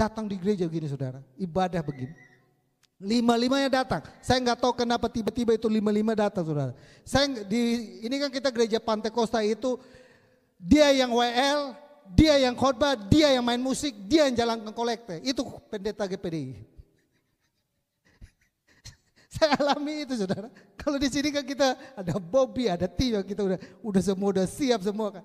datang di gereja begini saudara, ibadah begini. Lima-limanya datang. Saya nggak tahu kenapa tiba-tiba itu lima-lima datang saudara. Saya di ini kan kita gereja Pantai Costa itu dia yang WL, dia yang khotbah, dia yang main musik, dia yang jalankan kolekte. Itu pendeta GPDI. Saya alami itu saudara. Kalau di sini kan kita ada Bobby, ada Tio, kita udah udah semua udah siap semua kan.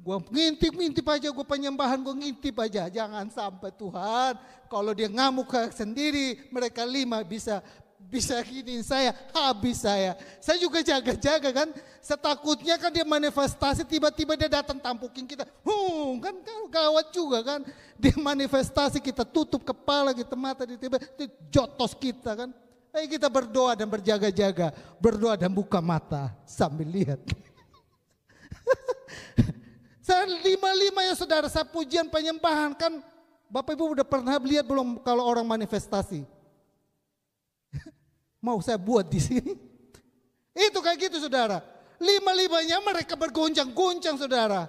Gue ngintip-ngintip aja, gue penyembahan, gue ngintip aja. Jangan sampai Tuhan, kalau dia ngamuk sendiri, mereka lima bisa bisa giniin saya, habis saya. Saya juga jaga-jaga kan. Setakutnya kan dia manifestasi tiba-tiba dia datang tampukin kita. Huh, hmm, kan, kan gawat juga kan. Dia manifestasi kita tutup kepala, kita mata, tiba-tiba jotos kita kan. Ayo kita berdoa dan berjaga-jaga. Berdoa dan buka mata sambil lihat. 55 lima ya saudara, saya pujian penyembahan kan Bapak Ibu udah pernah lihat belum kalau orang manifestasi? Mau saya buat di sini? Itu kayak gitu saudara. Lima-limanya mereka bergoncang-goncang saudara.